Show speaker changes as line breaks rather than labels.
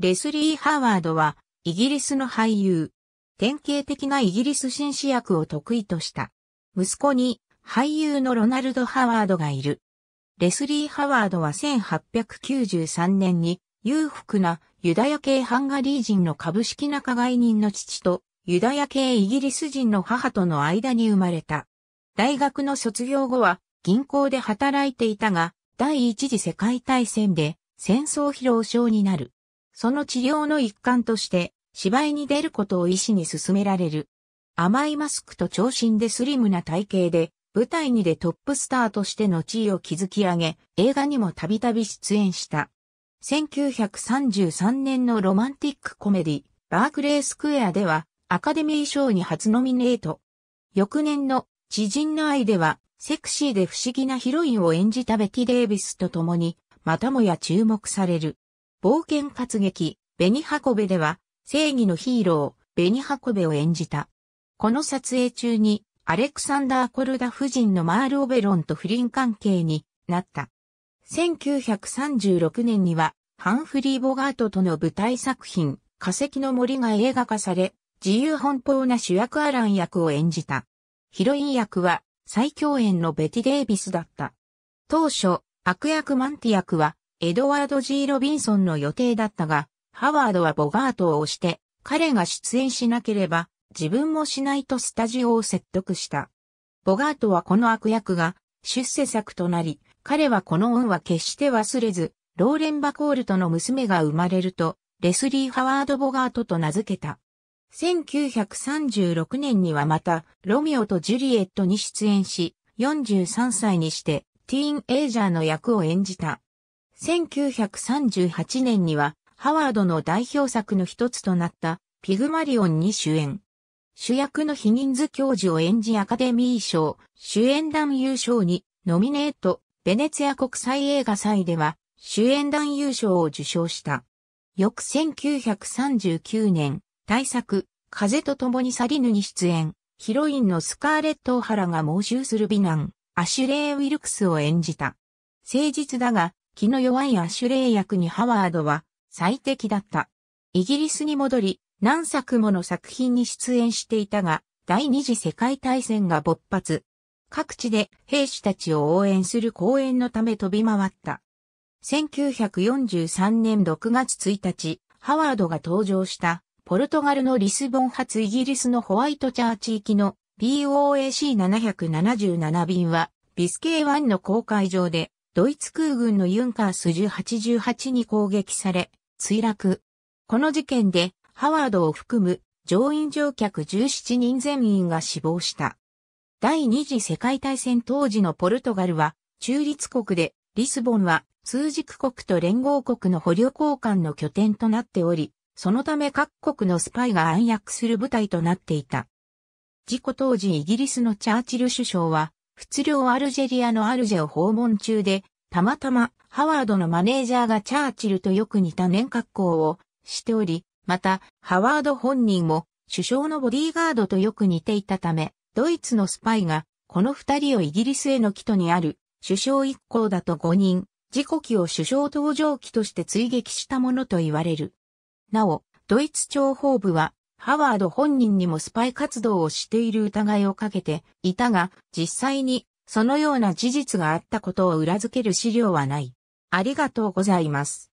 レスリー・ハワードは、イギリスの俳優。典型的なイギリス紳士役を得意とした。息子に、俳優のロナルド・ハワードがいる。レスリー・ハワードは1893年に、裕福なユダヤ系ハンガリー人の株式仲買人の父と、ユダヤ系イギリス人の母との間に生まれた。大学の卒業後は、銀行で働いていたが、第一次世界大戦で、戦争疲労症になる。その治療の一環として、芝居に出ることを医師に勧められる。甘いマスクと長身でスリムな体型で、舞台にでトップスターとしての地位を築き上げ、映画にもたびたび出演した。1933年のロマンティックコメディ、バークレースクエアでは、アカデミー賞に初ノミネート。翌年の知人の愛では、セクシーで不思議なヒロインを演じたベキ・デービスと共に、またもや注目される。冒険活劇、ベニハコベでは、正義のヒーロー、ベニハコベを演じた。この撮影中に、アレクサンダー・コルダ夫人のマール・オベロンと不倫関係になった。1936年には、ハンフリー・ボガートとの舞台作品、化石の森が映画化され、自由奔放な主役アラン役を演じた。ヒロイン役は、最強演のベティ・デイビスだった。当初、悪役マンティ役は、エドワード・ G・ ロビンソンの予定だったが、ハワードはボガートを押して、彼が出演しなければ、自分もしないとスタジオを説得した。ボガートはこの悪役が出世作となり、彼はこの恩は決して忘れず、ローレン・バコールとの娘が生まれると、レスリー・ハワード・ボガートと名付けた。1936年にはまた、ロミオとジュリエットに出演し、43歳にして、ティーンエイジャーの役を演じた。1938年には、ハワードの代表作の一つとなった、ピグマリオンに主演。主役のヒギンズ教授を演じアカデミー賞、主演男優賞に、ノミネート、ベネツィア国際映画祭では、主演男優賞を受賞した。翌1939年、大作、風と共に去りぬに出演、ヒロインのスカーレット・オハラが猛襲する美男、アシュレイ・ウィルクスを演じた。誠実だが、気の弱いアシュレイ役にハワードは最適だった。イギリスに戻り、何作もの作品に出演していたが、第二次世界大戦が勃発。各地で兵士たちを応援する公演のため飛び回った。1943年6月1日、ハワードが登場したポルトガルのリスボン発イギリスのホワイトチャーチ行きの POAC777 便はビスケワンの公海上でドイツ空軍のユンカース1 8 8に攻撃され、墜落。この事件で、ハワードを含む乗員乗客17人全員が死亡した。第二次世界大戦当時のポルトガルは中立国で、リスボンは通軸国と連合国の捕虜交換の拠点となっており、そのため各国のスパイが暗躍する部隊となっていた。事故当時イギリスのチャーチル首相は、仏領アルジェリアのアルジェを訪問中で、たまたまハワードのマネージャーがチャーチルとよく似た年格好をしており、また、ハワード本人も首相のボディーガードとよく似ていたため、ドイツのスパイが、この二人をイギリスへの帰途にある、首相一行だと五人、自己機を首相登場機として追撃したものと言われる。なお、ドイツ諜報部は、ハワード本人にもスパイ活動をしている疑いをかけていたが、実際にそのような事実があったことを裏付ける資料はない。ありがとうございます。